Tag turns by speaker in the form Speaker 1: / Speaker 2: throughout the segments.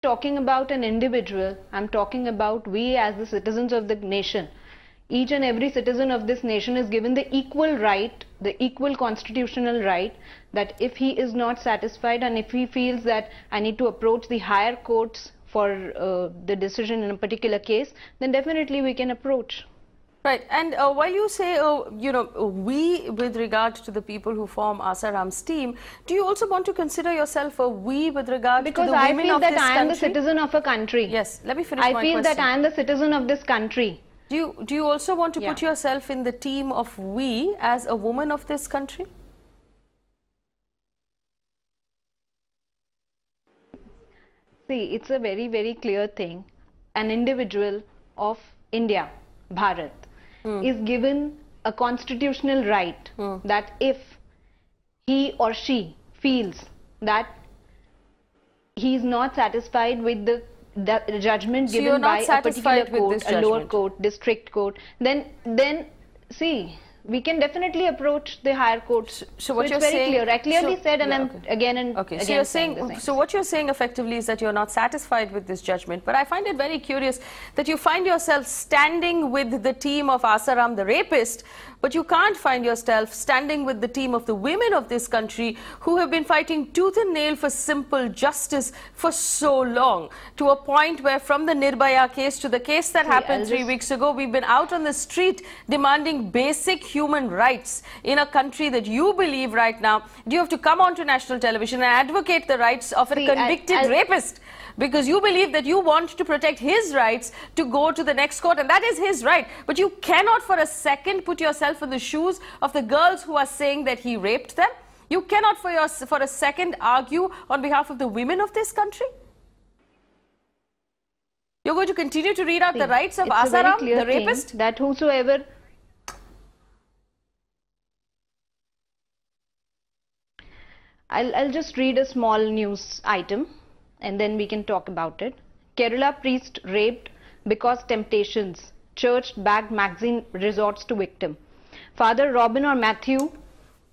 Speaker 1: talking about an individual, I'm talking about we as the citizens of the nation. Each and every citizen of this nation is given the equal right, the equal constitutional right that if he is not satisfied and if he feels that I need to approach the higher courts for uh, the decision in a particular case, then definitely
Speaker 2: we can approach. Right. And uh, while you say, uh, you know, we with regard to the people who form Asaram's team, do you also want to consider yourself a we with regard because to the I women of this country? Because I feel that I am the citizen of a country. Yes. Let me finish I my question. I feel that I am the citizen of this country. Do you, do you also want to yeah. put yourself in the team of we as a woman of this country? See,
Speaker 1: it's a very, very clear thing. An individual of India, Bharat, mm. is given a constitutional right mm. that if he or she feels that he is not satisfied with the, the judgment so given by a particular court, a lower court, district court,
Speaker 2: then then see we can definitely approach the higher courts. So, what so you're very saying, clear. I clearly so, said, and yeah, okay. again and okay. Again so you're saying, so what you're saying effectively is that you're not satisfied with this judgment. But I find it very curious that you find yourself standing with the team of Asaram the rapist but you can't find yourself standing with the team of the women of this country who have been fighting tooth and nail for simple justice for so long to a point where from the Nirbhaya case to the case that happened three weeks ago, we've been out on the street demanding basic human rights in a country that you believe right now. Do you have to come onto national television and advocate the rights of See, a convicted I, I, rapist? Because you believe that you want to protect his rights to go to the next court and that is his right. But you cannot for a second put yourself yourself in the shoes of the girls who are saying that he raped them? You cannot for, your, for a second argue on behalf of the women of this country? You're going to continue to read out the rights of Asara, Asaram, the rapist?
Speaker 1: That whosoever... I'll, I'll just read a small news item and then we can talk about it. Kerala priest raped because temptations. Church bagged magazine resorts to victim. Father Robin or Matthew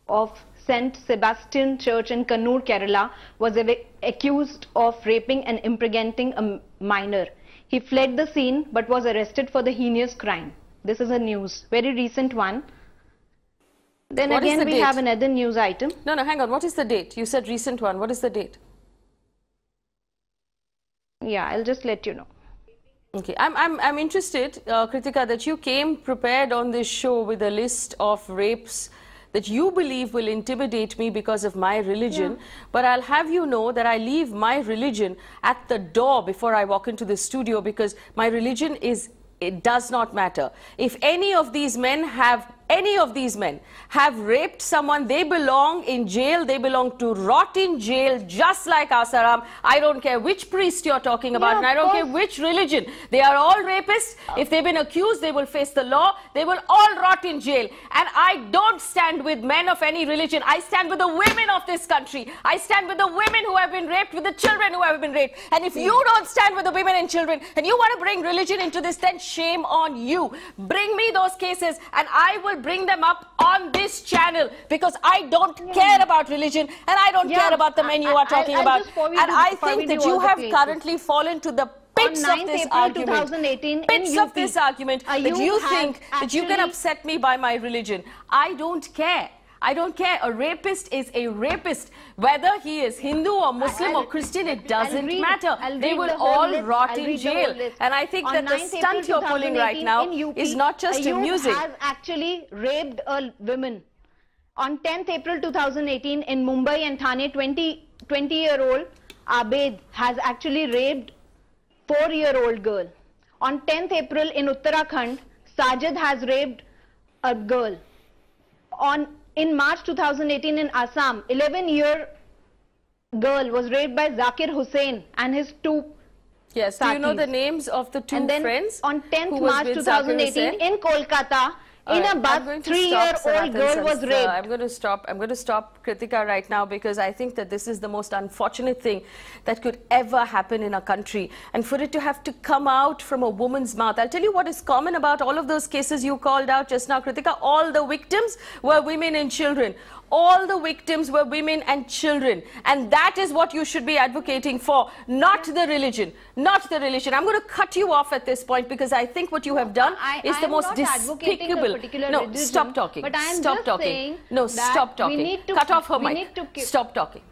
Speaker 1: of St. Sebastian Church in Kannur, Kerala, was accused of raping and impregnating a minor. He fled the scene but was arrested for the heinous crime. This is a
Speaker 2: news, very recent one.
Speaker 1: Then what again, the we date? have another
Speaker 2: news item. No, no, hang on. What is the date? You said recent one. What is the date? Yeah, I'll just let you know. Okay, I'm, I'm, I'm interested, uh, Kritika, that you came prepared on this show with a list of rapes that you believe will intimidate me because of my religion. Yeah. But I'll have you know that I leave my religion at the door before I walk into the studio because my religion is it does not matter. If any of these men have any of these men have raped someone, they belong in jail, they belong to rot in jail, just like Asaram. I don't care which priest you're talking about, yeah, and I don't care which religion. They are all rapists. If they've been accused, they will face the law. They will all rot in jail. And I don't stand with men of any religion. I stand with the women of this country. I stand with the women who have been raped, with the children who have been raped. And if you don't stand with the women and children, and you want to bring religion into this, then shame on you. Bring me those cases, and I will will bring them up on this channel because I don't yeah. care about religion and I don't yeah. care about the men you are talking I, I, about. And do, I think that you have currently fallen to the pits of this April argument. Pits of this argument that you think that you can upset me by my religion. I don't care. I don't care. A rapist is a rapist. Whether he is Hindu or Muslim I'll, or Christian, it doesn't read, matter. They will the all list. rot in jail. And I think On that the stunt you're pulling right now UP, is not just amusing. has
Speaker 1: actually raped a woman. On 10th April 2018 in Mumbai and Thane, 20, year old Abed has actually raped 4 year old girl. On 10th April in Uttarakhand, Sajid has raped a girl. On in March 2018 in Assam, 11-year girl was raped by Zakir Hussain and his two
Speaker 2: Yes, do you know the names of the two and then friends? On 10th March 2018 in Kolkata, in a bath, three-year-old girl was raped. I'm going to stop. I'm going to stop Kritika right now because I think that this is the most unfortunate thing that could ever happen in a country, and for it to have to come out from a woman's mouth. I'll tell you what is common about all of those cases you called out just now, Kritika. All the victims were women and children all the victims were women and children. And that is what you should be advocating for, not the religion, not the religion. I'm going to cut you off at this point because I think what you have done I, is I the most despicable. no, religion, stop talking. But I am stop just talking. Saying no, stop talking. We need to cut off her mic. Stop talking.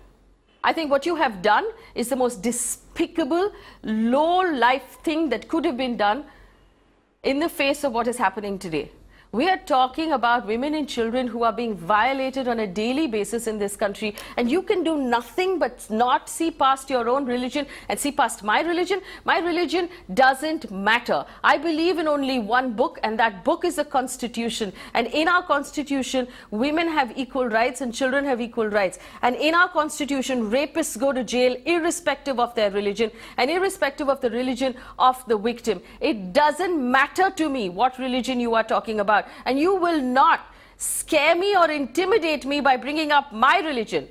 Speaker 2: I think what you have done is the most despicable, low life thing that could have been done in the face of what is happening today. We are talking about women and children who are being violated on a daily basis in this country. And you can do nothing but not see past your own religion and see past my religion. My religion doesn't matter. I believe in only one book and that book is the constitution. And in our constitution, women have equal rights and children have equal rights. And in our constitution, rapists go to jail irrespective of their religion and irrespective of the religion of the victim. It doesn't matter to me what religion you are talking about. God. And you will not scare me or intimidate me by bringing up my religion.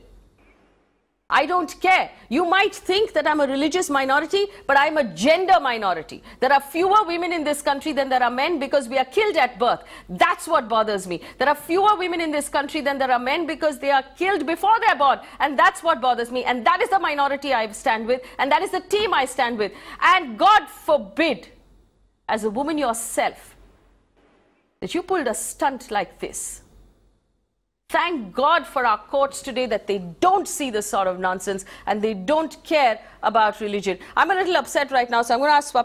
Speaker 2: I don't care. You might think that I'm a religious minority, but I'm a gender minority. There are fewer women in this country than there are men because we are killed at birth. That's what bothers me. There are fewer women in this country than there are men because they are killed before they're born. And that's what bothers me. And that is the minority I stand with. And that is the team I stand with. And God forbid, as a woman yourself, that you pulled a stunt like this. Thank God for our courts today that they don't see this sort of nonsense and they don't care about religion. I'm a little upset right now, so I'm going to ask